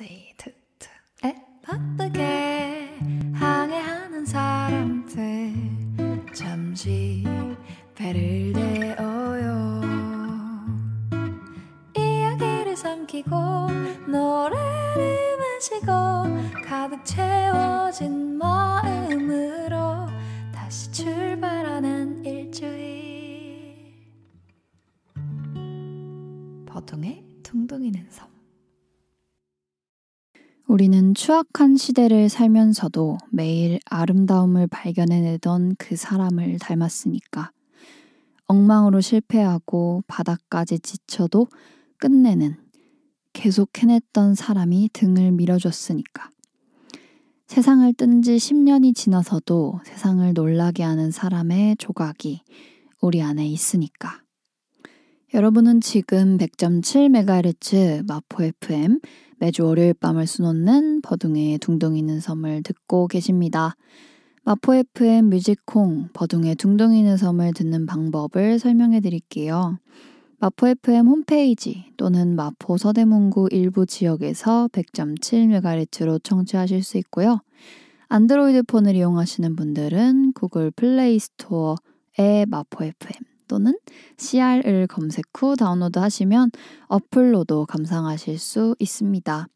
세이에 바쁘게 항해하는 사람들 잠시 배를 내어요 이야기를 삼키고 노래를 마시고 가득 채워 우리는 추악한 시대를 살면서도 매일 아름다움을 발견해내던 그 사람을 닮았으니까. 엉망으로 실패하고 바닥까지 지쳐도 끝내는, 계속 해냈던 사람이 등을 밀어줬으니까. 세상을 뜬 지 10년이 지나서도 세상을 놀라게 하는 사람의 조각이 우리 안에 있으니까. 여러분은 지금 100.7MHz 마포 FM 매주 월요일 밤을 수놓는 버둥의 둥둥이는 섬을 듣고 계십니다. 마포 FM 뮤직콩 버둥의 둥둥이는 섬을 듣는 방법을 설명해 드릴게요. 마포 FM 홈페이지 또는 마포 서대문구 일부 지역에서 100.7MHz로 청취하실 수 있고요. 안드로이드 폰을 이용하시는 분들은 구글 플레이 스토어에 마포 FM 또는 CR을 검색 후 다운로드 하시면 어플로도 감상하실 수 있습니다.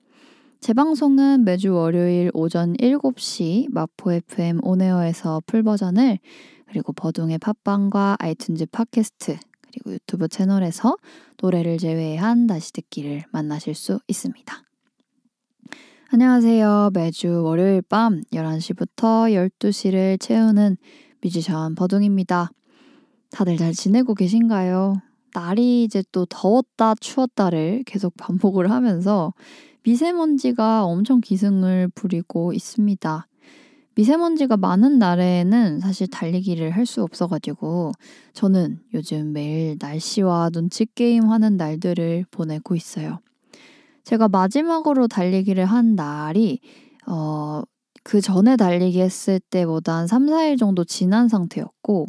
재방송은 매주 월요일 오전 7시 마포 FM 온에어에서 풀버전을 그리고 버둥의 팟빵과 아이튠즈 팟캐스트 그리고 유튜브 채널에서 노래를 제외한 다시 듣기를 만나실 수 있습니다. 안녕하세요. 매주 월요일 밤 11시부터 12시를 채우는 뮤지션 버둥입니다. 다들 잘 지내고 계신가요? 날이 이제 또 더웠다 추웠다를 계속 반복을 하면서 미세먼지가 엄청 기승을 부리고 있습니다. 미세먼지가 많은 날에는 사실 달리기를 할 수 없어가지고 저는 요즘 매일 날씨와 눈치 게임 하는 날들을 보내고 있어요. 제가 마지막으로 달리기를 한 날이 어, 그 전에 달리기 했을 때보다 한 3, 4일 정도 지난 상태였고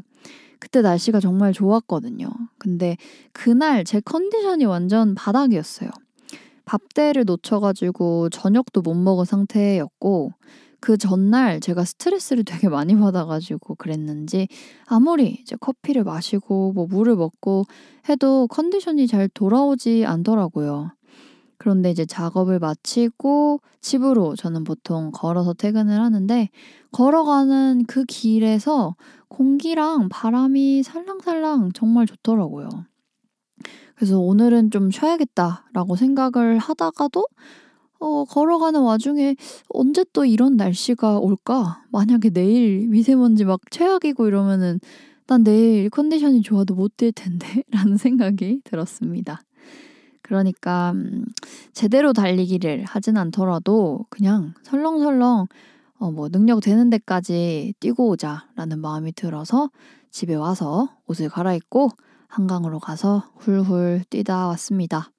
그때 날씨가 정말 좋았거든요. 근데 그날 제 컨디션이 완전 바닥이었어요. 밥대를 놓쳐가지고 저녁도 못 먹은 상태였고 그 전날 제가 스트레스를 되게 많이 받아가지고 그랬는지 아무리 이제 커피를 마시고 뭐 물을 먹고 해도 컨디션이 잘 돌아오지 않더라고요. 그런데 이제 작업을 마치고 집으로 저는 보통 걸어서 퇴근을 하는데 걸어가는 그 길에서 공기랑 바람이 살랑살랑 정말 좋더라고요. 그래서 오늘은 좀 쉬어야겠다라고 생각을 하다가도 어, 걸어가는 와중에 언제 또 이런 날씨가 올까? 만약에 내일 미세먼지 막 최악이고 이러면은 난 내일 컨디션이 좋아도 못뛸 텐데 라는 생각이 들었습니다. 그러니까 음, 제대로 달리기를 하진 않더라도 그냥 설렁설렁 어, 뭐 능력 되는 데까지 뛰고 오자라는 마음이 들어서 집에 와서 옷을 갈아입고 한강으로 가서 훌훌 뛰다 왔습니다.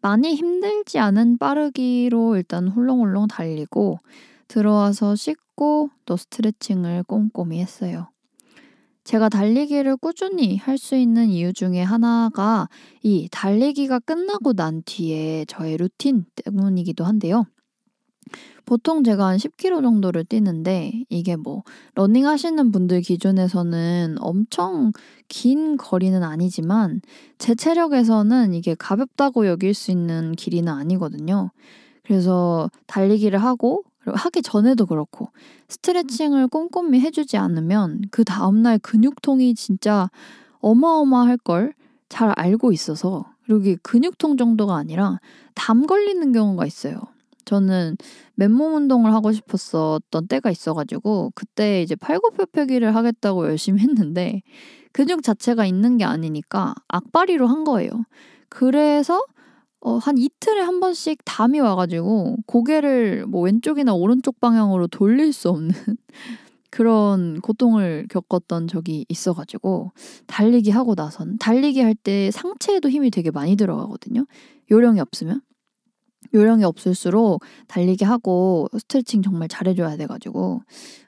많이 힘들지 않은 빠르기로 일단 훌렁훌렁 달리고 들어와서 씻고 또 스트레칭을 꼼꼼히 했어요. 제가 달리기를 꾸준히 할 수 있는 이유 중에 하나가 이 달리기가 끝나고 난 뒤에 저의 루틴 때문이기도 한데요. 보통 제가 한 10km 정도를 뛰는데 이게 뭐 러닝 하시는 분들 기준에서는 엄청 긴 거리는 아니지만 제 체력에서는 이게 가볍다고 여길 수 있는 길이는 아니거든요. 그래서 달리기를 하고 하기 전에도 그렇고 스트레칭을 꼼꼼히 해주지 않으면 그 다음날 근육통이 진짜 어마어마할 걸 잘 알고 있어서 그리고 근육통 정도가 아니라 담 걸리는 경우가 있어요. 저는 맨몸 운동을 하고 싶었었던 때가 있어가지고 그때 이제 팔굽혀펴기를 하겠다고 열심히 했는데 근육 그 자체가 있는 게 아니니까 악바리로 한 거예요. 그래서 어, 한 이틀에 한 번씩 담이 와가지고 고개를 뭐 왼쪽이나 오른쪽 방향으로 돌릴 수 없는 그런 고통을 겪었던 적이 있어가지고 달리기 하고 나선 달리기 할 때 상체에도 힘이 되게 많이 들어가거든요. 요령이 없으면 요령이 없을수록 달리기 하고 스트레칭 정말 잘해줘야 돼가지고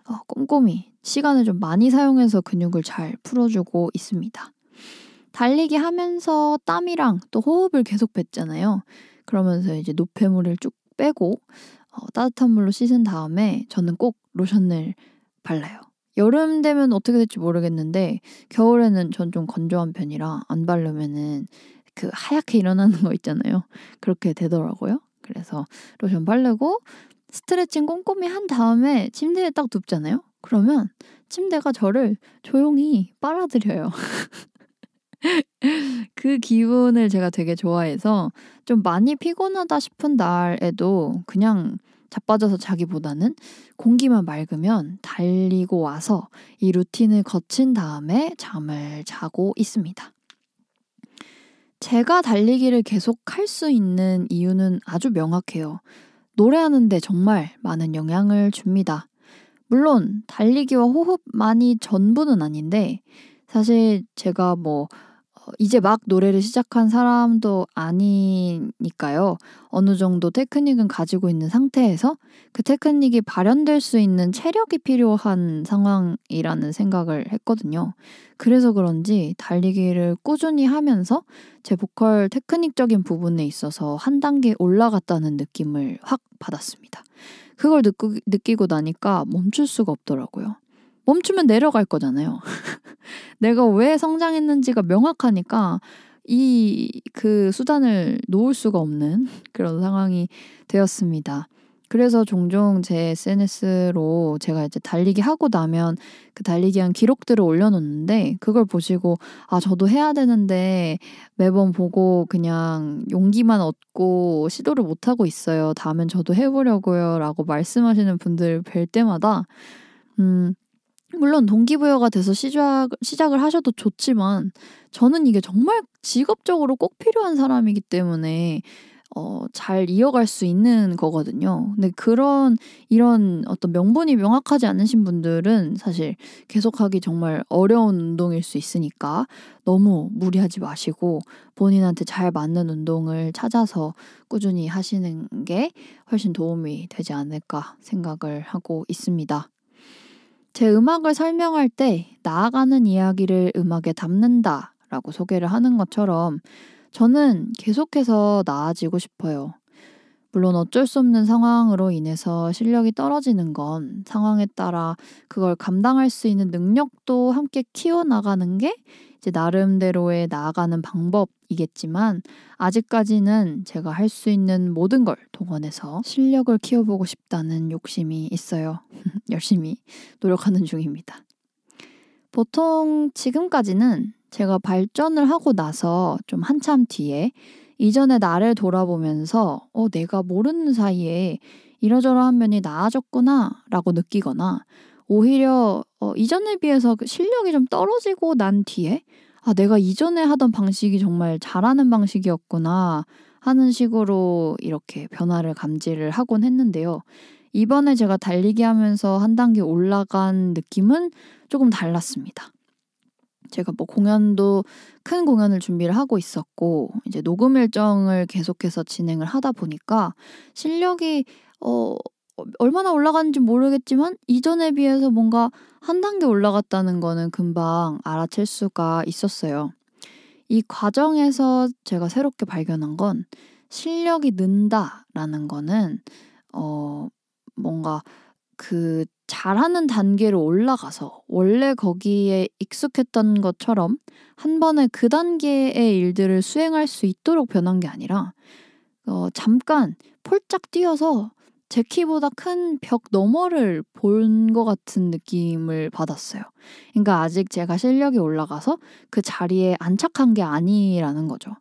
어, 꼼꼼히 시간을 좀 많이 사용해서 근육을 잘 풀어주고 있습니다. 달리기 하면서 땀이랑 또 호흡을 계속 뱉잖아요. 그러면서 이제 노폐물을 쭉 빼고 어, 따뜻한 물로 씻은 다음에 저는 꼭 로션을 발라요. 여름 되면 어떻게 될지 모르겠는데 겨울에는 전 좀 건조한 편이라 안 바르면은 그 하얗게 일어나는 거 있잖아요. 그렇게 되더라고요. 그래서 로션 바르고 스트레칭 꼼꼼히 한 다음에 침대에 딱 눕잖아요. 그러면 침대가 저를 조용히 빨아들여요. 그 기분을 제가 되게 좋아해서 좀 많이 피곤하다 싶은 날에도 그냥 자빠져서 자기보다는 공기만 맑으면 달리고 와서 이 루틴을 거친 다음에 잠을 자고 있습니다. 제가 달리기를 계속 할 수 있는 이유는 아주 명확해요. 노래하는데 정말 많은 영향을 줍니다. 물론 달리기와 호흡만이 전부는 아닌데 사실 제가 뭐 이제 막 노래를 시작한 사람도 아니니까요. 어느 정도 테크닉은 가지고 있는 상태에서 그 테크닉이 발현될 수 있는 체력이 필요한 상황이라는 생각을 했거든요. 그래서 그런지 달리기를 꾸준히 하면서 제 보컬 테크닉적인 부분에 있어서 한 단계 올라갔다는 느낌을 확 받았습니다. 그걸 느끼고 나니까 멈출 수가 없더라고요. 멈추면 내려갈 거잖아요. 내가 왜 성장했는지가 명확하니까 이 그 수단을 놓을 수가 없는 그런 상황이 되었습니다. 그래서 종종 제 SNS로 제가 이제 달리기 하고 나면 그 달리기한 기록들을 올려놓는데 그걸 보시고 아 저도 해야 되는데 매번 보고 그냥 용기만 얻고 시도를 못 하고 있어요. 다음엔 저도 해보려고요라고 말씀하시는 분들 뵐 때마다 음 물론 동기부여가 돼서 시작, 시작을 하셔도 좋지만 저는 이게 정말 직업적으로 꼭 필요한 사람이기 때문에 어, 잘 이어갈 수 있는 거거든요. 근데 그런 이런 어떤 명분이 명확하지 않으신 분들은 사실 계속하기 정말 어려운 운동일 수 있으니까 너무 무리하지 마시고 본인한테 잘 맞는 운동을 찾아서 꾸준히 하시는 게 훨씬 도움이 되지 않을까 생각을 하고 있습니다. 제 음악을 설명할 때 나아가는 이야기를 음악에 담는다 라고 소개를 하는 것처럼 저는 계속해서 나아지고 싶어요. 물론 어쩔 수 없는 상황으로 인해서 실력이 떨어지는 건 상황에 따라 그걸 감당할 수 있는 능력도 함께 키워나가는 게 이제 나름대로의 나아가는 방법이겠지만 아직까지는 제가 할 수 있는 모든 걸 동원해서 실력을 키워보고 싶다는 욕심이 있어요. 열심히 노력하는 중입니다. 보통 지금까지는 제가 발전을 하고 나서 좀 한참 뒤에 이전에 나를 돌아보면서 어, 내가 모르는 사이에 이러저러한 면이 나아졌구나 라고 느끼거나 오히려 어, 이전에 비해서 그 실력이 좀 떨어지고 난 뒤에 아, 내가 이전에 하던 방식이 정말 잘하는 방식이었구나 하는 식으로 이렇게 변화를 감지를 하곤 했는데요. 이번에 제가 달리기 하면서 한 단계 올라간 느낌은 조금 달랐습니다. 제가 뭐 공연도 큰 공연을 준비를 하고 있었고 이제 녹음 일정을 계속해서 진행을 하다 보니까 실력이 어 얼마나 올라갔는지 모르겠지만 이전에 비해서 뭔가 한 단계 올라갔다는 거는 금방 알아챌 수가 있었어요. 이 과정에서 제가 새롭게 발견한 건 실력이 는다라는 거는 어 뭔가 그 잘하는 단계로 올라가서 원래 거기에 익숙했던 것처럼 한 번에 그 단계의 일들을 수행할 수 있도록 변한 게 아니라 어, 잠깐 폴짝 뛰어서 제 키보다 큰 벽 너머를 본 것 같은 느낌을 받았어요. 그러니까 아직 제가 실력이 올라가서 그 자리에 안착한 게 아니라는 거죠.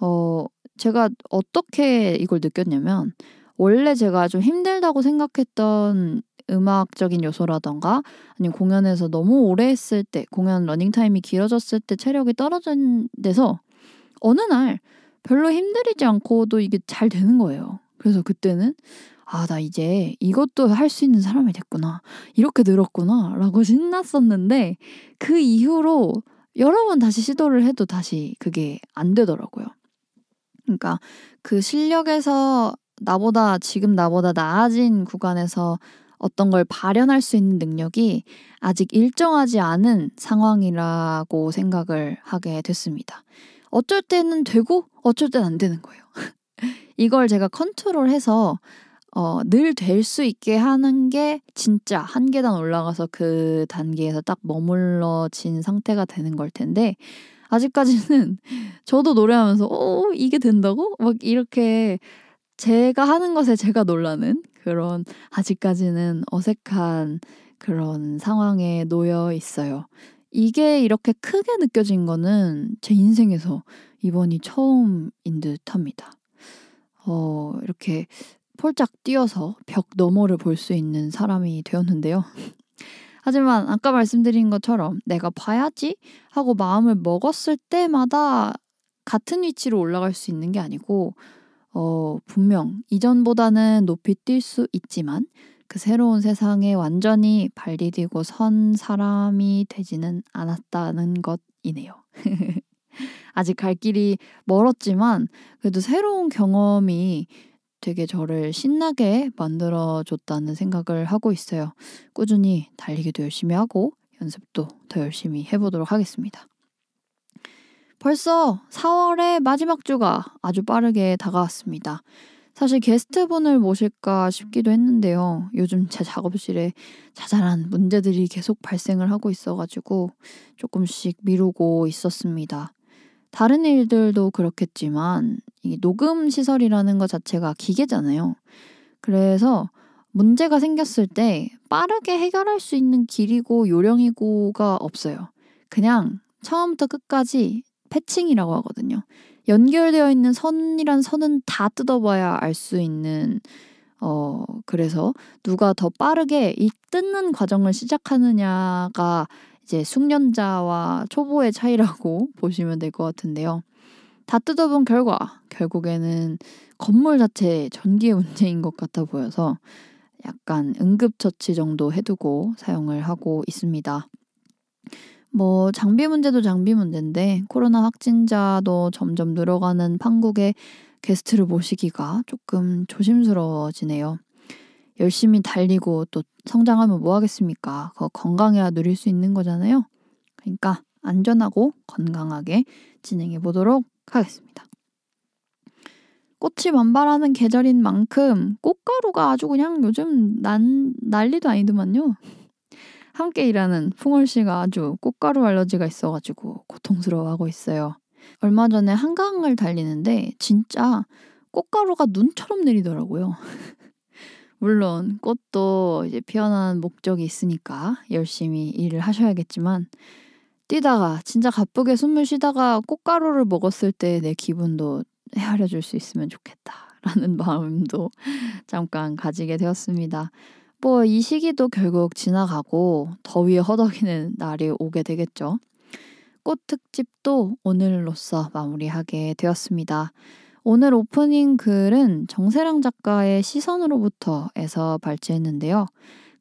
어, 제가 어떻게 이걸 느꼈냐면 원래 제가 좀 힘들다고 생각했던 음악적인 요소라던가 아니면 공연에서 너무 오래 했을 때 공연 러닝타임이 길어졌을 때 체력이 떨어진 데서 어느 날 별로 힘들이지 않고도 이게 잘 되는 거예요. 그래서 그때는 아, 나 이제 이것도 할 수 있는 사람이 됐구나. 이렇게 늘었구나. 라고 신났었는데 그 이후로 여러 번 다시 시도를 해도 다시 그게 안 되더라고요. 그러니까 그 실력에서 나보다 지금 나보다 나아진 구간에서 어떤 걸 발현할 수 있는 능력이 아직 일정하지 않은 상황이라고 생각을 하게 됐습니다. 어쩔 때는 되고 어쩔 때는 안 되는 거예요. 이걸 제가 컨트롤해서 어, 늘될 수 있게 하는 게 진짜 한 계단 올라가서 그 단계에서 딱 머물러진 상태가 되는 걸 텐데 아직까지는 저도 노래하면서 어 이게 된다고 막 이렇게 제가 하는 것에 제가 놀라는 그런 아직까지는 어색한 그런 상황에 놓여 있어요. 이게 이렇게 크게 느껴진 거는 제 인생에서 이번이 처음인 듯 합니다. 어, 이렇게 폴짝 뛰어서 벽 너머를 볼 수 있는 사람이 되었는데요. 하지만 아까 말씀드린 것처럼 내가 봐야지 하고 마음을 먹었을 때마다 같은 위치로 올라갈 수 있는 게 아니고 어, 분명 이전보다는 높이 뛸 수 있지만 그 새로운 세상에 완전히 발리 디고 선 사람이 되지는 않았다는 것이네요. 아직 갈 길이 멀었지만 그래도 새로운 경험이 되게 저를 신나게 만들어 줬다는 생각을 하고 있어요. 꾸준히 달리기도 열심히 하고 연습도 더 열심히 해보도록 하겠습니다. 벌써 4월의 마지막 주가 아주 빠르게 다가왔습니다. 사실 게스트분을 모실까 싶기도 했는데요. 요즘 제 작업실에 자잘한 문제들이 계속 발생을 하고 있어가지고 조금씩 미루고 있었습니다. 다른 일들도 그렇겠지만 이 녹음 시설이라는 것 자체가 기계잖아요. 그래서 문제가 생겼을 때 빠르게 해결할 수 있는 길이고 요령이고가 없어요. 그냥 처음부터 끝까지 패칭이라고 하거든요. 연결되어 있는 선이란 선은 다 뜯어봐야 알 수 있는 어 그래서 누가 더 빠르게 이 뜯는 과정을 시작하느냐가 이제 숙련자와 초보의 차이라고 보시면 될 것 같은데요. 다 뜯어본 결과 결국에는 건물 자체 전기의 문제인 것 같아 보여서 약간 응급처치 정도 해두고 사용을 하고 있습니다. 뭐 장비 문제도 장비 문제인데 코로나 확진자도 점점 늘어가는 판국에 게스트를 모시기가 조금 조심스러워지네요. 열심히 달리고 또 성장하면 뭐 하겠습니까? 그 건강해야 누릴 수 있는 거잖아요. 그러니까 안전하고 건강하게 진행해 보도록 하겠습니다. 꽃이 만발하는 계절인 만큼 꽃가루가 아주 그냥 요즘 난 난리도 아니더만요. 함께 일하는 풍월 씨가 아주 꽃가루 알러지가 있어가지고 고통스러워하고 있어요. 얼마 전에 한강을 달리는데 진짜 꽃가루가 눈처럼 내리더라고요. 물론 꽃도 이제 피어나는 목적이 있으니까 열심히 일을 하셔야겠지만 뛰다가 진짜 가쁘게 숨을 쉬다가 꽃가루를 먹었을 때 내 기분도 헤아려 줄 수 있으면 좋겠다라는 마음도 잠깐 가지게 되었습니다. 뭐이 시기도 결국 지나가고 더위에 허덕이는 날이 오게 되겠죠. 꽃 특집도 오늘로써 마무리하게 되었습니다. 오늘 오프닝 글은 정세랑 작가의 시선으로부터에서 발췌했는데요.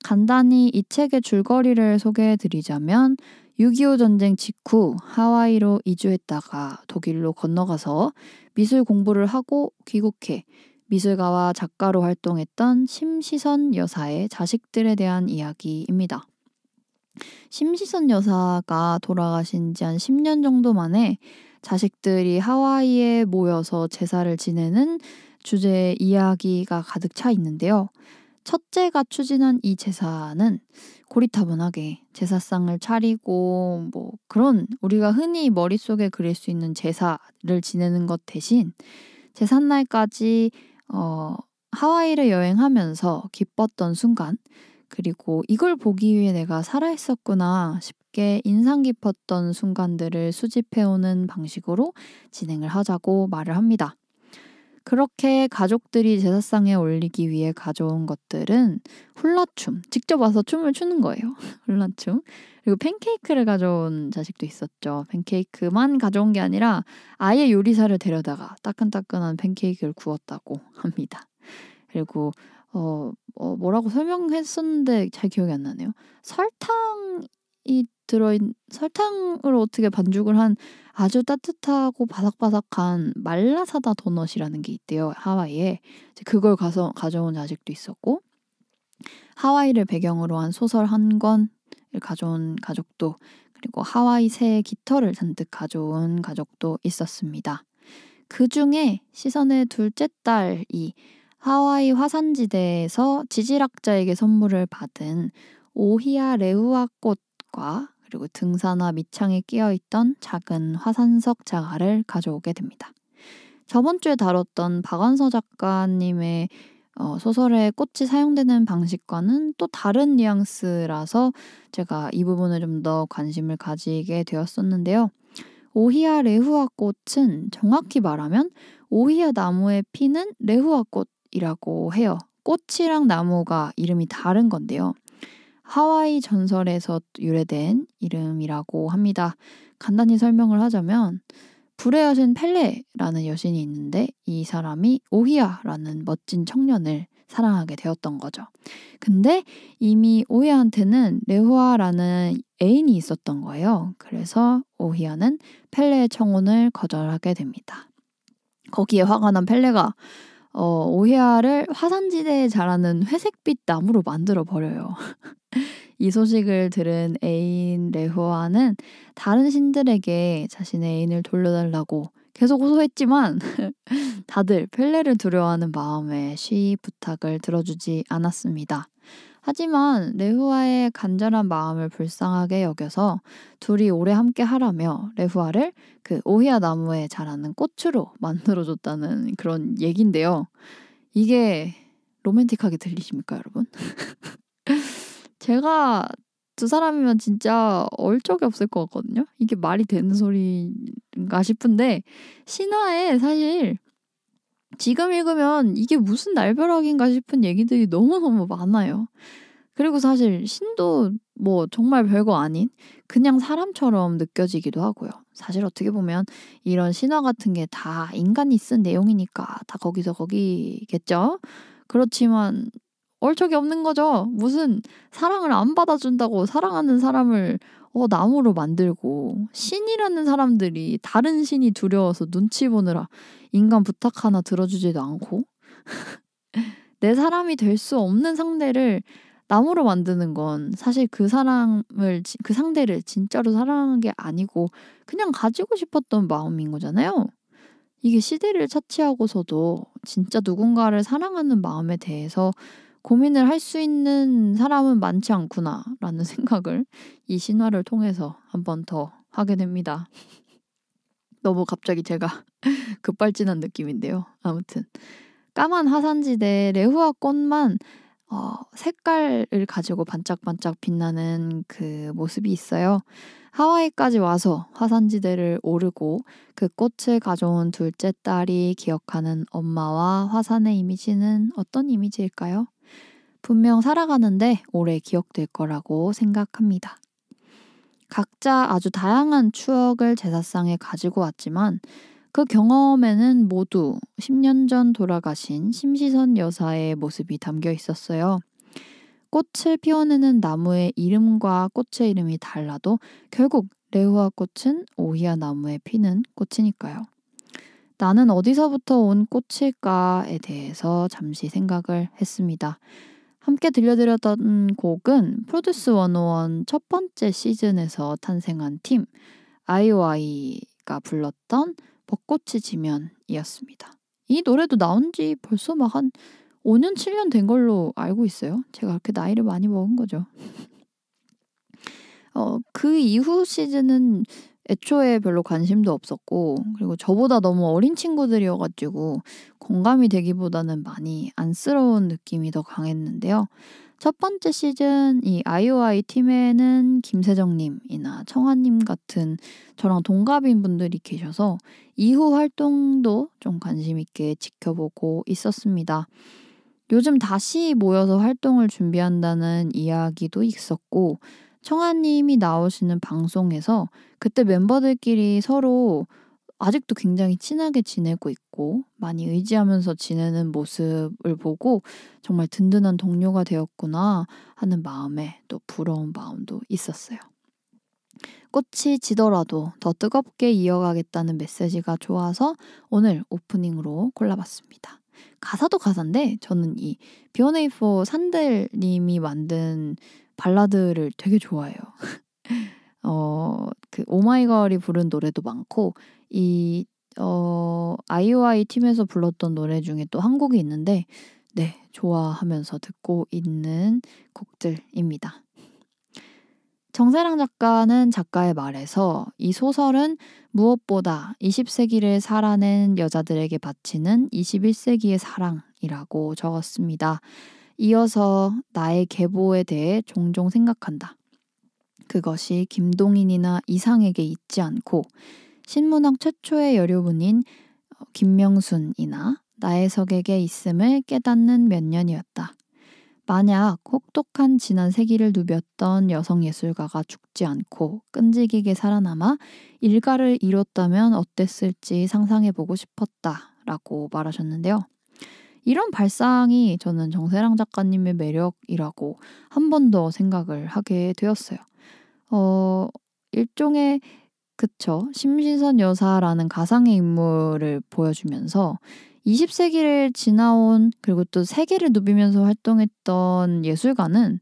간단히 이 책의 줄거리를 소개해드리자면 6.25 전쟁 직후 하와이로 이주했다가 독일로 건너가서 미술 공부를 하고 귀국해 미술가와 작가로 활동했던 심시선 여사의 자식들에 대한 이야기입니다. 심시선 여사가 돌아가신 지 한 10년 정도 만에 자식들이 하와이에 모여서 제사를 지내는 주제의 이야기가 가득 차 있는데요. 첫째가 추진한 이 제사는 고리타분하게 제사상을 차리고 뭐 그런 우리가 흔히 머릿속에 그릴 수 있는 제사를 지내는 것 대신 제삿날까지 어, 하와이를 여행하면서 기뻤던 순간, 그리고 이걸 보기 위해 내가 살아있었구나 쉽게 인상 깊었던 순간들을 수집해오는 방식으로 진행을 하자고 말을 합니다. 그렇게 가족들이 제사상에 올리기 위해 가져온 것들은 훌라춤. 직접 와서 춤을 추는 거예요. 훌라춤. 그리고 팬케이크를 가져온 자식도 있었죠. 팬케이크만 가져온 게 아니라 아예 요리사를 데려다가 따끈따끈한 팬케이크를 구웠다고 합니다. 그리고 어, 어 뭐라고 설명했었는데 잘 기억이 안 나네요. 설탕이 들어있 설탕으로 어떻게 반죽을 한 아주 따뜻하고 바삭바삭한 말라사다 도넛이라는 게 있대요 하와이에 이제 그걸 가서 가져온 자식도 있었고 하와이를 배경으로 한 소설 한권 가져온 가족도 그리고 하와이 새 깃털을 잔뜩 가져온 가족도 있었습니다. 그 중에 시선의 둘째 딸이 하와이 화산지대에서 지질학자에게 선물을 받은 오히아 레우아 꽃과 그리고 등산화 밑창에 끼어 있던 작은 화산석 자갈을 가져오게 됩니다. 저번 주에 다뤘던 박완서 작가님의 어, 소설의 꽃이 사용되는 방식과는 또 다른 뉘앙스라서 제가 이 부분을 좀 더 관심을 가지게 되었었는데요. 오히아 레후아 꽃은 정확히 말하면 오히아 나무의 피는 레후아 꽃이라고 해요. 꽃이랑 나무가 이름이 다른 건데요. 하와이 전설에서 유래된 이름이라고 합니다. 간단히 설명을 하자면 불의 여신 펠레라는 여신이 있는데 이 사람이 오히아라는 멋진 청년을 사랑하게 되었던 거죠. 근데 이미 오히아한테는 레후아라는 애인이 있었던 거예요. 그래서 오히아는 펠레의 청혼을 거절하게 됩니다. 거기에 화가 난 펠레가 어, 오히아를 화산지대에 자라는 회색빛 나무로 만들어 버려요. 이 소식을 들은 애인 레호아는 다른 신들에게 자신의 애인을 돌려달라고 계속 호소했지만 다들 펠레를 두려워하는 마음에 쉬이 부탁을 들어주지 않았습니다. 하지만 레후아의 간절한 마음을 불쌍하게 여겨서 둘이 오래 함께 하라며 레후아를 그 오히야 나무에 자라는 꽃으로 만들어줬다는 그런 얘긴데요. 이게 로맨틱하게 들리십니까, 여러분? 제가 두 사람이면 진짜 얼 적이 없을 것 같거든요. 이게 말이 되는 소리인가 싶은데 신화에 사실 지금 읽으면 이게 무슨 날벼락인가 싶은 얘기들이 너무너무 많아요. 그리고 사실 신도 뭐 정말 별거 아닌 그냥 사람처럼 느껴지기도 하고요. 사실 어떻게 보면 이런 신화 같은 게 다 인간이 쓴 내용이니까 다 거기서 거기겠죠. 그렇지만 얼척이 없는 거죠. 무슨 사랑을 안 받아준다고 사랑하는 사람을 어, 나무로 만들고 신이라는 사람들이 다른 신이 두려워서 눈치 보느라 인간 부탁 하나 들어주지도 않고 내 사람이 될 수 없는 상대를 나무로 만드는 건 사실 그 사람을 그 상대를 진짜로 사랑하는 게 아니고 그냥 가지고 싶었던 마음인 거잖아요. 이게 시대를 차치하고서도 진짜 누군가를 사랑하는 마음에 대해서 고민을 할 수 있는 사람은 많지 않구나라는 생각을 이 신화를 통해서 한 번 더 하게 됩니다. 너무 갑자기 제가 급발진한 느낌인데요. 아무튼 까만 하산지대 레후아 꽃만 어, 색깔을 가지고 반짝반짝 빛나는 그 모습이 있어요. 하와이까지 와서 화산지대를 오르고 그 꽃을 가져온 둘째 딸이 기억하는 엄마와 화산의 이미지는 어떤 이미지일까요? 분명 살아가는데 오래 기억될 거라고 생각합니다. 각자 아주 다양한 추억을 제사상에 가지고 왔지만 그 경험에는 모두 10년 전 돌아가신 심시선 여사의 모습이 담겨 있었어요. 꽃을 피워내는 나무의 이름과 꽃의 이름이 달라도 결국 레우와 꽃은 오이야 나무에 피는 꽃이니까요. 나는 어디서부터 온 꽃일까에 대해서 잠시 생각을 했습니다. 함께 들려드렸던 곡은 프로듀스 101 첫 번째 시즌에서 탄생한 팀 아이오아이가 불렀던 벚꽃이 지면이었습니다. 이 노래도 나온 지 벌써 막 한 5년, 7년 된 걸로 알고 있어요. 제가 그렇게 나이를 많이 먹은 거죠. 어, 그 이후 시즌은 애초에 별로 관심도 없었고 그리고 저보다 너무 어린 친구들이어가지고 공감이 되기보다는 많이 안쓰러운 느낌이 더 강했는데요. 첫 번째 시즌 이 아이오아이 팀에는 김세정님이나 청아님 같은 저랑 동갑인 분들이 계셔서 이후 활동도 좀 관심 있게 지켜보고 있었습니다. 요즘 다시 모여서 활동을 준비한다는 이야기도 있었고 청아님이 나오시는 방송에서 그때 멤버들끼리 서로 아직도 굉장히 친하게 지내고 있고 많이 의지하면서 지내는 모습을 보고 정말 든든한 동료가 되었구나 하는 마음에 또 부러운 마음도 있었어요. 꽃이 지더라도 더 뜨겁게 이어가겠다는 메시지가 좋아서 오늘 오프닝으로 골라봤습니다. 가사도 가사인데 저는 이 B1A4 산델님이 만든 발라드를 되게 좋아해요. 어, 그 오마이걸이 oh 부른 노래도 많고 이 어, 아이오 팀에서 불렀던 노래 중에 또 한 곡이 있는데 네, 좋아하면서 듣고 있는 곡들입니다. 정세랑 작가는 작가의 말에서 이 소설은 무엇보다 20세기를 살아낸 여자들에게 바치는 21세기의 사랑이라고 적었습니다. 이어서 나의 계보에 대해 종종 생각한다. 그것이 김동인이나 이상에게 있지 않고 신문학 최초의 여료분인 어, 김명순이나 나혜석에게 있음을 깨닫는 몇 년이었다. 만약 혹독한 지난 세기를 누볐던 여성 예술가가 죽지 않고 끈질기게 살아남아 일가를 이뤘다면 어땠을지 상상해 보고 싶었다. 라고 말하셨는데요. 이런 발상이 저는 정세랑 작가님의 매력이라고 한 번 더 생각을 하게 되었어요. 어, 일종의 그쵸. 심신선 여사라는 가상의 인물을 보여주면서 20세기를 지나온 그리고 또 세계를 누비면서 활동했던 예술가는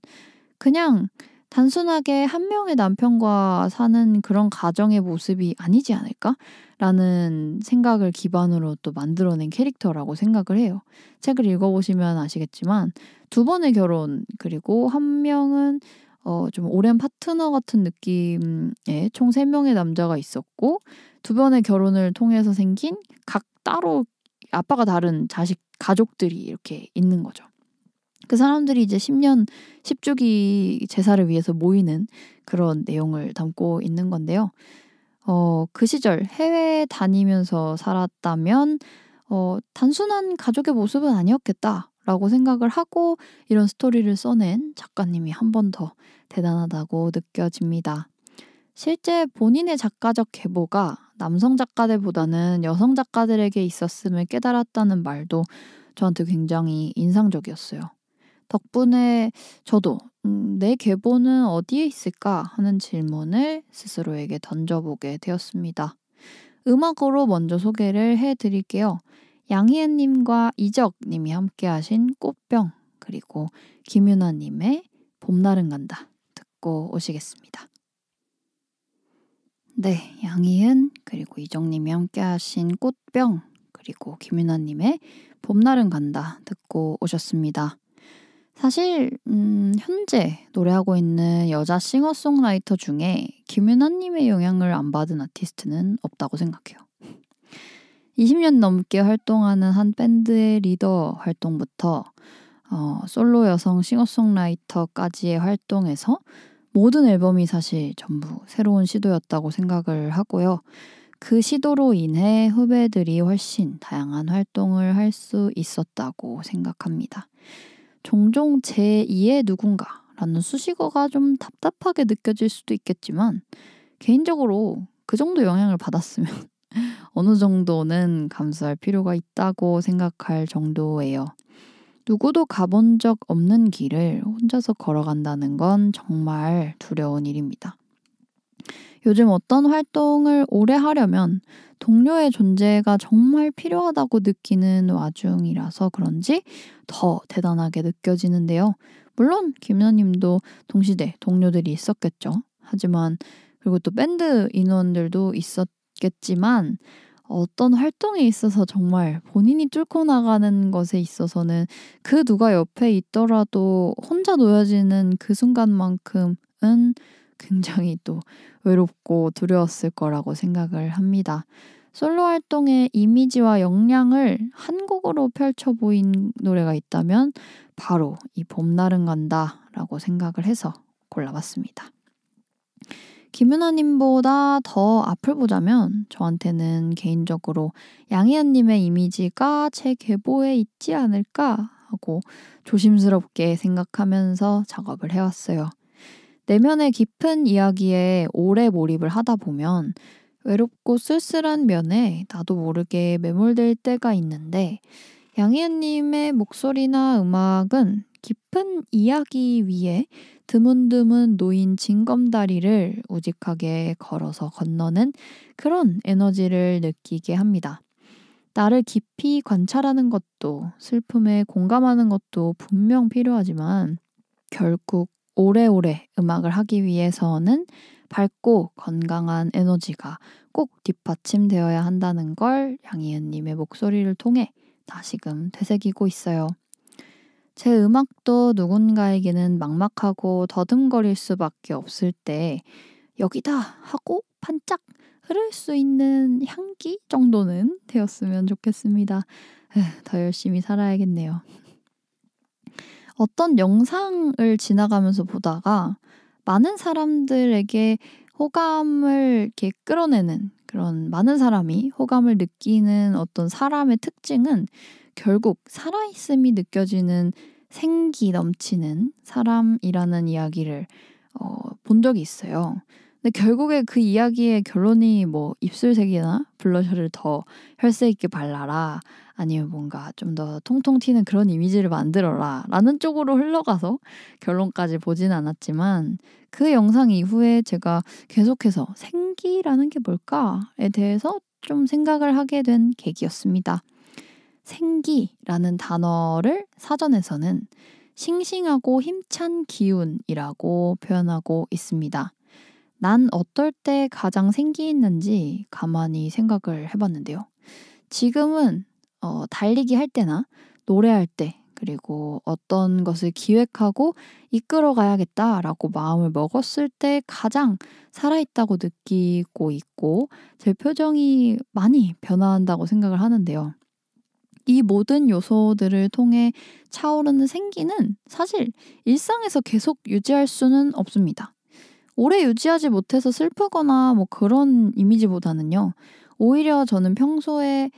그냥 단순하게 한 명의 남편과 사는 그런 가정의 모습이 아니지 않을까? 라는 생각을 기반으로 또 만들어낸 캐릭터라고 생각을 해요. 책을 읽어보시면 아시겠지만 두 번의 결혼, 그리고 한 명은 어, 좀 오랜 파트너 같은 느낌의 총 세명의 남자가 있었고 두 번의 결혼을 통해서 생긴 각 따로 아빠가 다른 자식 가족들이 이렇게 있는 거죠. 그 사람들이 이제 10년 10주기 제사를 위해서 모이는 그런 내용을 담고 있는 건데요. 어, 그 시절 해외 다니면서 살았다면 어, 단순한 가족의 모습은 아니었겠다. 라고 생각을 하고 이런 스토리를 써낸 작가님이 한 번 더 대단하다고 느껴집니다. 실제 본인의 작가적 계보가 남성 작가들보다는 여성 작가들에게 있었음을 깨달았다는 말도 저한테 굉장히 인상적이었어요. 덕분에 저도 음, 내 계보는 어디에 있을까 하는 질문을 스스로에게 던져보게 되었습니다. 음악으로 먼저 소개를 해드릴게요. 양희은님과 이적님이 함께하신 꽃병 그리고 김윤아님의 봄날은 간다 듣고 오시겠습니다. 네, 양희은 그리고 이적님이 함께하신 꽃병 그리고 김윤아님의 봄날은 간다 듣고 오셨습니다. 사실 음, 현재 노래하고 있는 여자 싱어송라이터 중에 김윤아님의 영향을 안 받은 아티스트는 없다고 생각해요. 20년 넘게 활동하는 한 밴드의 리더 활동부터 어, 솔로 여성 싱어송라이터까지의 활동에서 모든 앨범이 사실 전부 새로운 시도였다고 생각을 하고요. 그 시도로 인해 후배들이 훨씬 다양한 활동을 할 수 있었다고 생각합니다. 종종 제2의 누군가라는 수식어가 좀 답답하게 느껴질 수도 있겠지만 개인적으로 그 정도 영향을 받았으면 어느 정도는 감수할 필요가 있다고 생각할 정도예요. 누구도 가본 적 없는 길을 혼자서 걸어간다는 건 정말 두려운 일입니다. 요즘 어떤 활동을 오래 하려면 동료의 존재가 정말 필요하다고 느끼는 와중이라서 그런지 더 대단하게 느껴지는데요. 물론 김연님도 동시대 동료들이 있었겠죠. 하지만 그리고 또 밴드 인원들도 있었겠지만 어떤 활동에 있어서 정말 본인이 뚫고 나가는 것에 있어서는 그 누가 옆에 있더라도 혼자 놓여지는 그 순간만큼은 굉장히 또 외롭고 두려웠을 거라고 생각을 합니다. 솔로 활동의 이미지와 역량을 한 곡으로 펼쳐 보인 노래가 있다면 바로 이 봄날은 간다라고 생각을 해서 골라봤습니다. 김윤아님보다 더 앞을 보자면 저한테는 개인적으로 양희은님의 이미지가 제 계보에 있지 않을까 하고 조심스럽게 생각하면서 작업을 해왔어요. 내면의 깊은 이야기에 오래 몰입을 하다 보면 외롭고 쓸쓸한 면에 나도 모르게 매몰될 때가 있는데 양희은님의 목소리나 음악은 깊은 이야기 위에 드문드문 놓인 징검다리를 우직하게 걸어서 건너는 그런 에너지를 느끼게 합니다. 나를 깊이 관찰하는 것도 슬픔에 공감하는 것도 분명 필요하지만 결국 오래오래 음악을 하기 위해서는 밝고 건강한 에너지가 꼭 뒷받침되어야 한다는 걸 양희은님의 목소리를 통해 다시금 되새기고 있어요. 제 음악도 누군가에게는 막막하고 더듬거릴 수밖에 없을 때 여기다 하고 반짝 흐를 수 있는 향기 정도는 되었으면 좋겠습니다. 더 열심히 살아야겠네요. 어떤 영상을 지나가면서 보다가 많은 사람들에게 호감을 이렇게 끌어내는 그런 많은 사람이 호감을 느끼는 어떤 사람의 특징은 결국 살아있음이 느껴지는 생기 넘치는 사람이라는 이야기를 어, 본 적이 있어요. 근데 결국에 그 이야기의 결론이 뭐 입술색이나 블러셔를 더 혈색 있게 발라라 아니면 뭔가 좀 더 통통 튀는 그런 이미지를 만들어라 라는 쪽으로 흘러가서 결론까지 보진 않았지만 그 영상 이후에 제가 계속해서 생기라는 게 뭘까에 대해서 좀 생각을 하게 된 계기였습니다. 생기라는 단어를 사전에서는 싱싱하고 힘찬 기운이라고 표현하고 있습니다. 난 어떨 때 가장 생기 있는지 가만히 생각을 해봤는데요. 지금은 어, 달리기 할 때나 노래할 때 그리고 어떤 것을 기획하고 이끌어 가야겠다라고 마음을 먹었을 때 가장 살아있다고 느끼고 있고 제 표정이 많이 변화한다고 생각을 하는데요. 이 모든 요소들을 통해 차오르는 생기는 사실 일상에서 계속 유지할 수는 없습니다. 오래 유지하지 못해서 슬프거나 뭐 그런 이미지보다는요. 오히려 저는 평소에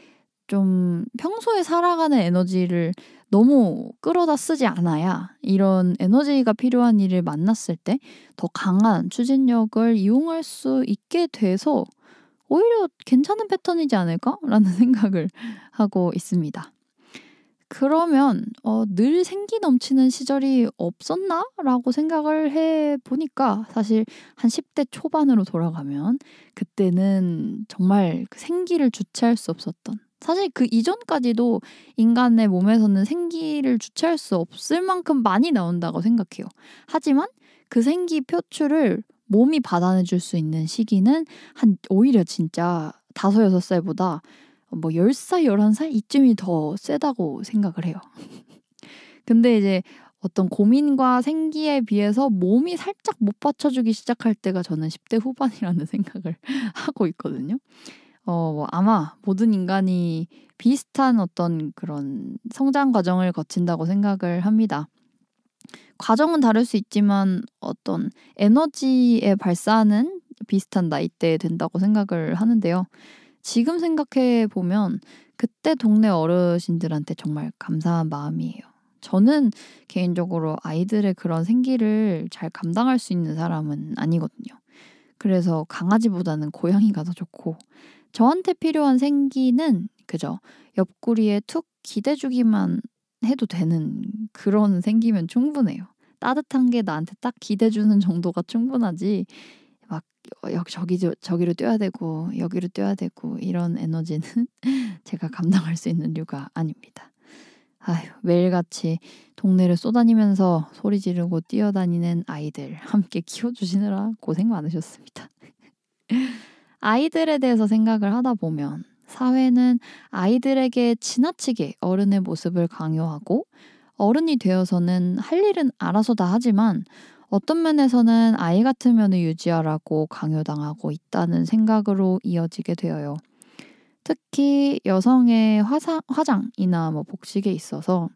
좀 평소에 살아가는 에너지를 너무 끌어다 쓰지 않아야 이런 에너지가 필요한 일을 만났을 때 더 강한 추진력을 이용할 수 있게 돼서 오히려 괜찮은 패턴이지 않을까라는 생각을 하고 있습니다. 그러면 어, 늘 생기 넘치는 시절이 없었나? 라고 생각을 해 보니까 사실 한 10대 초반으로 돌아가면 그때는 정말 그 생기를 주체할 수 없었던 사실 그 이전까지도 인간의 몸에서는 생기를 주체할 수 없을 만큼 많이 나온다고 생각해요. 하지만 그 생기 표출을 몸이 받아내줄 수 있는 시기는 한 오히려 진짜 다섯 여섯 살보다 뭐 10살, 11살 이쯤이 더 세다고 생각을 해요. 근데 이제 어떤 고민과 생기에 비해서 몸이 살짝 못 받쳐주기 시작할 때가 저는 10대 후반이라는 생각을 하고 있거든요. 어, 뭐 아마 모든 인간이 비슷한 어떤 그런 성장 과정을 거친다고 생각을 합니다. 과정은 다를 수 있지만 어떤 에너지의 발사하는 비슷한 나이대에 된다고 생각을 하는데요. 지금 생각해 보면 그때 동네 어르신들한테 정말 감사한 마음이에요. 저는 개인적으로 아이들의 그런 생기를 잘 감당할 수 있는 사람은 아니거든요. 그래서 강아지보다는 고양이가 더 좋고 저한테 필요한 생기는 그저 옆구리에 툭 기대주기만 해도 되는 그런 생기면 충분해요. 따뜻한 게 나한테 딱 기대주는 정도가 충분하지 막 여기 저기 저기로 뛰어야 되고 여기로 뛰어야 되고 이런 에너지는 제가 감당할 수 있는 류가 아닙니다. 아휴 매일같이 동네를 쏘다니면서 소리 지르고 뛰어다니는 아이들 함께 키워주시느라 고생 많으셨습니다. 아이들에 대해서 생각을 하다 보면 사회는 아이들에게 지나치게 어른의 모습을 강요하고 어른이 되어서는 할 일은 알아서 다 하지만 어떤 면에서는 아이 같으면 유지하라고 강요당하고 있다는 생각으로 이어지게 되어요. 특히 여성의 화사, 화장이나 뭐 복식에 있어서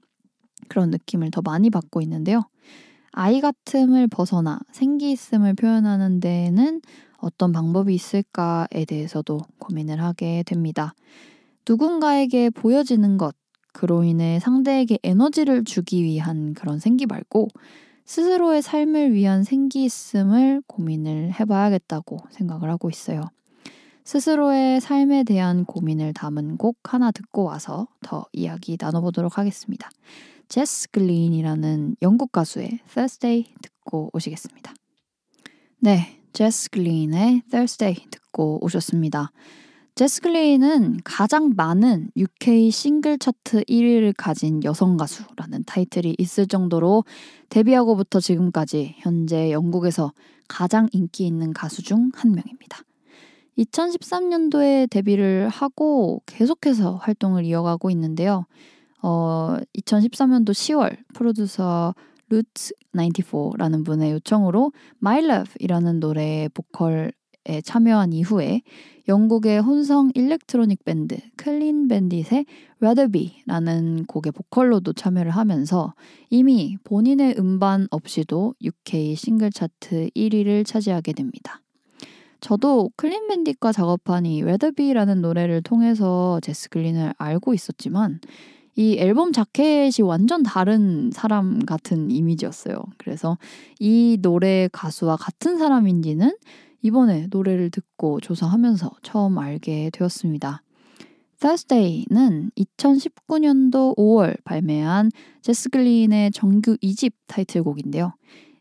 그런 느낌을 더 많이 받고 있는데요. 아이 같음을 벗어나 생기 있음을 표현하는 데에는 어떤 방법이 있을까에 대해서도 고민을 하게 됩니다. 누군가에게 보여지는 것, 그로 인해 상대에게 에너지를 주기 위한 그런 생기 말고 스스로의 삶을 위한 생기 있음을 고민을 해봐야겠다고 생각을 하고 있어요. 스스로의 삶에 대한 고민을 담은 곡 하나 듣고 와서 더 이야기 나눠보도록 하겠습니다. 제스 글린이라는 영국 가수의 Thursday 듣고 오시겠습니다. 네, 제스 글린의 Thursday 듣고 오셨습니다. 제스 클레이는 가장 많은 UK 싱글 차트 1위를 가진 여성 가수라는 타이틀이 있을 정도로 데뷔하고부터 지금까지 현재 영국에서 가장 인기 있는 가수 중 한 명입니다. 2013년도에 데뷔를 하고 계속해서 활동을 이어가고 있는데요. 어, 2013년도 10월 프로듀서 루츠 94라는 분의 요청으로 My Love이라는 노래의 보컬 에 참여한 이후에 영국의 혼성 일렉트로닉 밴드 클린 밴딧의 Ratherby라는 곡의 보컬로도 참여를 하면서 이미 본인의 음반 없이도 UK 싱글 차트 1위를 차지하게 됩니다. 저도 클린 밴딧과 작업한 이 Ratherby라는 노래를 통해서 제스 글린을 알고 있었지만 이 앨범 자켓이 완전 다른 사람 같은 이미지였어요. 그래서 이 노래 가수와 같은 사람인지는 이번에 노래를 듣고 조사하면서 처음 알게 되었습니다. Thursday는 2019년도 5월 발매한 제스 글린의 정규 2집 타이틀곡인데요.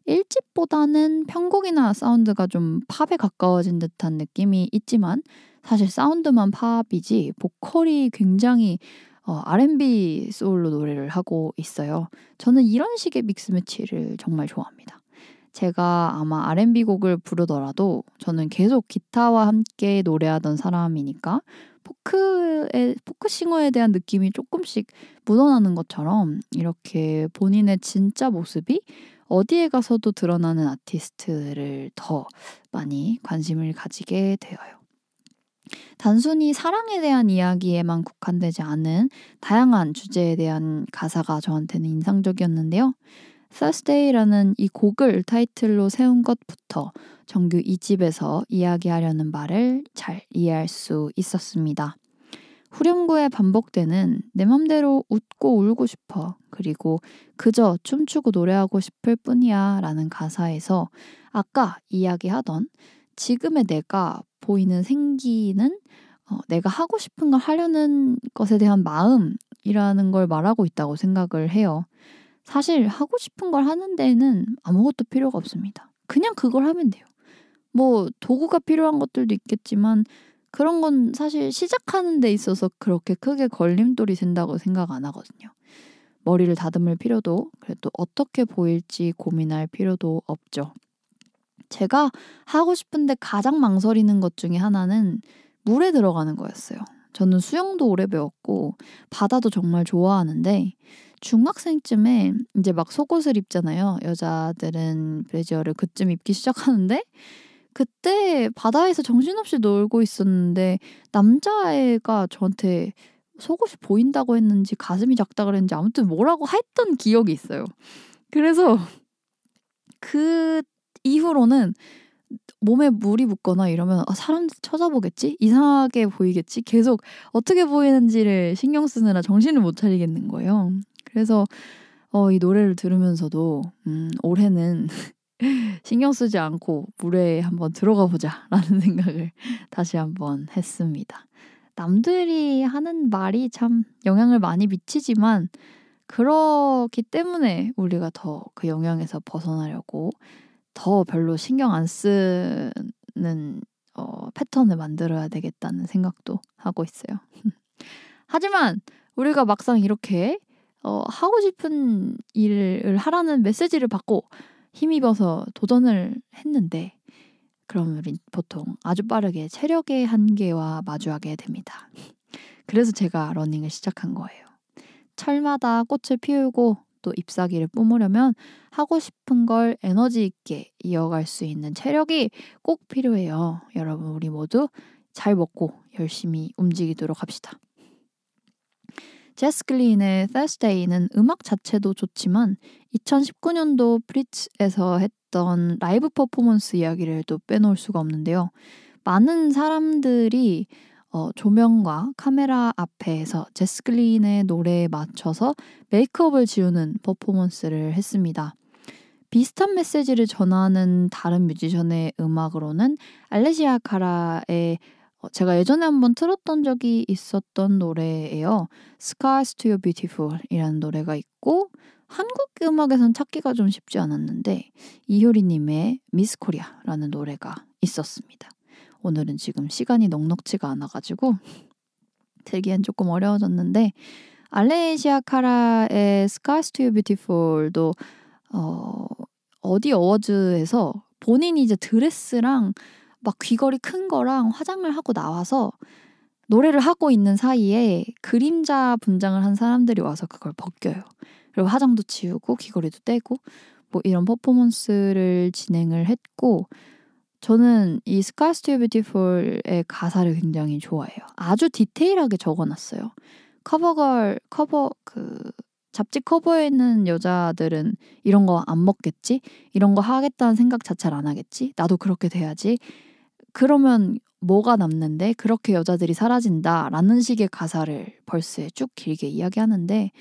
1집보다는 편곡이나 사운드가 좀 팝에 가까워진 듯한 느낌이 있지만 사실 사운드만 팝이지 보컬이 굉장히 어, R&B 소울로 노래를 하고 있어요. 저는 이런 식의 믹스 매치를 정말 좋아합니다. 제가 아마 R&B 곡을 부르더라도 저는 계속 기타와 함께 노래하던 사람이니까 포크의 포크싱어에 대한 느낌이 조금씩 묻어나는 것처럼 이렇게 본인의 진짜 모습이 어디에 가서도 드러나는 아티스트를 더 많이 관심을 가지게 되어요. 단순히 사랑에 대한 이야기에만 국한되지 않은 다양한 주제에 대한 가사가 저한테는 인상적이었는데요. Thursday라는 이 곡을 타이틀로 세운 것부터 정규 2집에서 이야기하려는 말을 잘 이해할 수 있었습니다. 후렴구에 반복되는 내 맘대로 웃고 울고 싶어 그리고 그저 춤추고 노래하고 싶을 뿐이야 라는 가사에서 아까 이야기하던 지금의 내가 보이는 생기는 어, 내가 하고 싶은 걸 하려는 것에 대한 마음이라는 걸 말하고 있다고 생각을 해요. 사실 하고 싶은 걸 하는 데에는 아무것도 필요가 없습니다. 그냥 그걸 하면 돼요. 뭐 도구가 필요한 것들도 있겠지만 그런 건 사실 시작하는 데 있어서 그렇게 크게 걸림돌이 된다고 생각 안 하거든요. 머리를 다듬을 필요도 그래도 어떻게 보일지 고민할 필요도 없죠. 제가 하고 싶은데 가장 망설이는 것 중에 하나는 물에 들어가는 거였어요. 저는 수영도 오래 배웠고 바다도 정말 좋아하는데 중학생쯤에 이제 막 속옷을 입잖아요. 여자들은 브래지어를 그쯤 입기 시작하는데 그때 바다에서 정신없이 놀고 있었는데 남자애가 저한테 속옷이 보인다고 했는지 가슴이 작다 그랬는지 아무튼 뭐라고 했던 기억이 있어요. 그래서 그 이후로는 몸에 물이 묻거나 이러면 아, 사람들 쳐다보겠지? 이상하게 보이겠지? 계속 어떻게 보이는지를 신경 쓰느라 정신을 못 차리겠는 거예요. 그래서 어, 이 노래를 들으면서도 음, 올해는 신경 쓰지 않고 물에 한번 들어가 보자라는 생각을 다시 한번 했습니다. 남들이 하는 말이 참 영향을 많이 미치지만 그렇기 때문에 우리가 더 그 영향에서 벗어나려고 더 별로 신경 안 쓰는 어, 패턴을 만들어야 되겠다는 생각도 하고 있어요. 하지만 우리가 막상 이렇게 어, 하고 싶은 일을 하라는 메시지를 받고 힘입어서 도전을 했는데 그럼 우린 보통 아주 빠르게 체력의 한계와 마주하게 됩니다. 그래서 제가 러닝을 시작한 거예요. 철마다 꽃을 피우고 또 잎사귀를 뿜으려면 하고 싶은 걸 에너지 있게 이어갈 수 있는 체력이 꼭 필요해요. 여러분, 우리 모두 잘 먹고 열심히 움직이도록 합시다. 제스 클린의 Thursday는 음악 자체도 좋지만 2019년도 프리츠에서 했던 라이브 퍼포먼스 이야기를 또 빼놓을 수가 없는데요. 많은 사람들이 어, 조명과 카메라 앞에서 제스클린의 노래에 맞춰서 메이크업을 지우는 퍼포먼스를 했습니다. 비슷한 메시지를 전하는 다른 뮤지션의 음악으로는 알레시아 카라의 어, 제가 예전에 한번 틀었던 적이 있었던 노래예요. Scars to Your Beautiful이라는 노래가 있고 한국 음악에선 찾기가 좀 쉽지 않았는데 이효리님의 미스 코리아라는 노래가 있었습니다. 오늘은 지금 시간이 넉넉지가 않아가지고 들기엔 조금 어려워졌는데 알레시아 카라의 Scars to y o Beautiful도 어, 어디 어워즈에서 본인이 이제 드레스랑 막 귀걸이 큰 거랑 화장을 하고 나와서 노래를 하고 있는 사이에 그림자 분장을 한 사람들이 와서 그걸 벗겨요. 그리고 화장도 지우고 귀걸이도 떼고 뭐 이런 퍼포먼스를 진행을 했고 저는 이 Scars to Beautiful의 가사를 굉장히 좋아해요. 아주 디테일하게 적어놨어요. 커버걸 커버 그 잡지 커버에 있는 여자들은 이런 거 안 먹겠지? 이런 거 하겠다는 생각 자체를 안 하겠지? 나도 그렇게 돼야지. 그러면 뭐가 남는데 그렇게 여자들이 사라진다라는 식의 가사를 벌써에쭉 길게 이야기하는데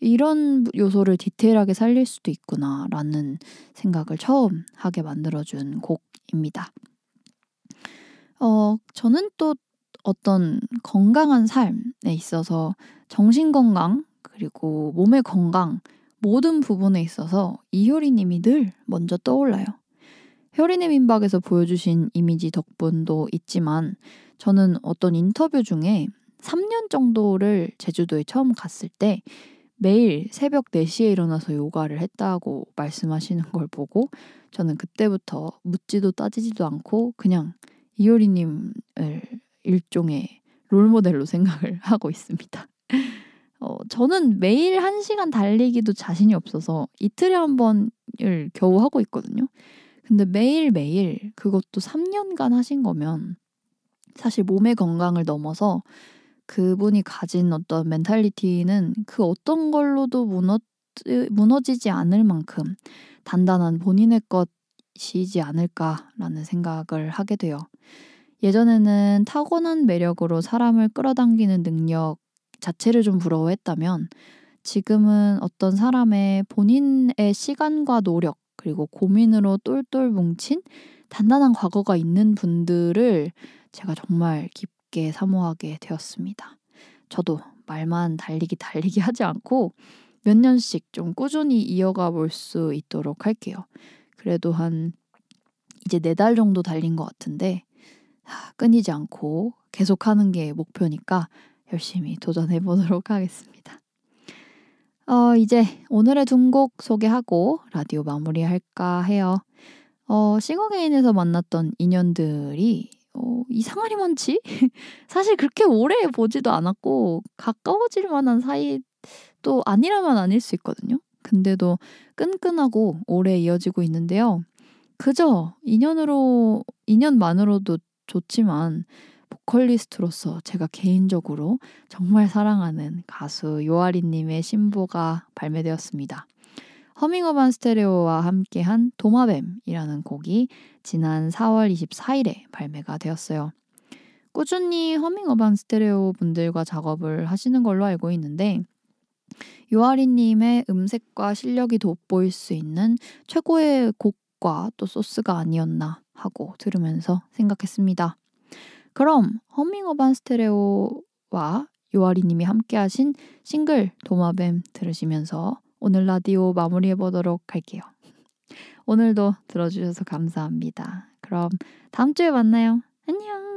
이런 요소를 디테일하게 살릴 수도 있구나라는 생각을 처음 하게 만들어준 곡입니다. 어, 저는 또 어떤 건강한 삶에 있어서 정신 건강 그리고 몸의 건강 모든 부분에 있어서 이효리님이 늘 먼저 떠올라요. 혈인의 민박에서 보여주신 이미지 덕분도 있지만 저는 어떤 인터뷰 중에 3년 정도를 제주도에 처음 갔을 때 매일 새벽 4시에 일어나서 요가를 했다고 말씀하시는 걸 보고 저는 그때부터 묻지도 따지지도 않고 그냥 이효리님을 일종의 롤모델로 생각을 하고 있습니다. 어, 저는 매일 1시간 달리기도 자신이 없어서 이틀에 한 번을 겨우 하고 있거든요. 근데 매일매일 그것도 3년간 하신 거면 사실 몸의 건강을 넘어서 그분이 가진 어떤 멘탈리티는 그 어떤 걸로도 무너, 무너지지 않을 만큼 단단한 본인의 것이지 않을까라는 생각을 하게 돼요. 예전에는 타고난 매력으로 사람을 끌어당기는 능력 자체를 좀 부러워했다면 지금은 어떤 사람의 본인의 시간과 노력 그리고 고민으로 똘똘 뭉친 단단한 과거가 있는 분들을 제가 정말 깊 깊게 사모하게 되었습니다. 저도 말만 달리기 달리기 하지 않고 몇 년씩 좀 꾸준히 이어가 볼 수 있도록 할게요. 그래도 한 이제 네 달 정도 달린 것 같은데 끊이지 않고 계속하는 게 목표니까 열심히 도전해 보도록 하겠습니다. 어, 이제 오늘의 둔곡 소개하고 라디오 마무리할까 해요. 어, 싱어게인에서 만났던 인연들이 어, 이상하리 만치 사실 그렇게 오래 보지도 않았고 가까워질 만한 사이 또 아니라면 아닐 수 있거든요. 근데도 끈끈하고 오래 이어지고 있는데요. 그저 인연으로 인연만으로도 좋지만 보컬리스트로서 제가 개인적으로 정말 사랑하는 가수 요아리님의 신보가 발매되었습니다. 허밍어반 스테레오와 함께한 도마뱀이라는 곡이 지난 4월 24일에 발매가 되었어요. 꾸준히 허밍어반 스테레오 분들과 작업을 하시는 걸로 알고 있는데 요아리님의 음색과 실력이 돋보일 수 있는 최고의 곡과 또 소스가 아니었나 하고 들으면서 생각했습니다. 그럼 허밍어반 스테레오와 요아리님이 함께하신 싱글 도마뱀 들으시면서 오늘 라디오 마무리해 보도록 할게요. 오늘도 들어주셔서 감사합니다. 그럼 다음 주에 만나요. 안녕!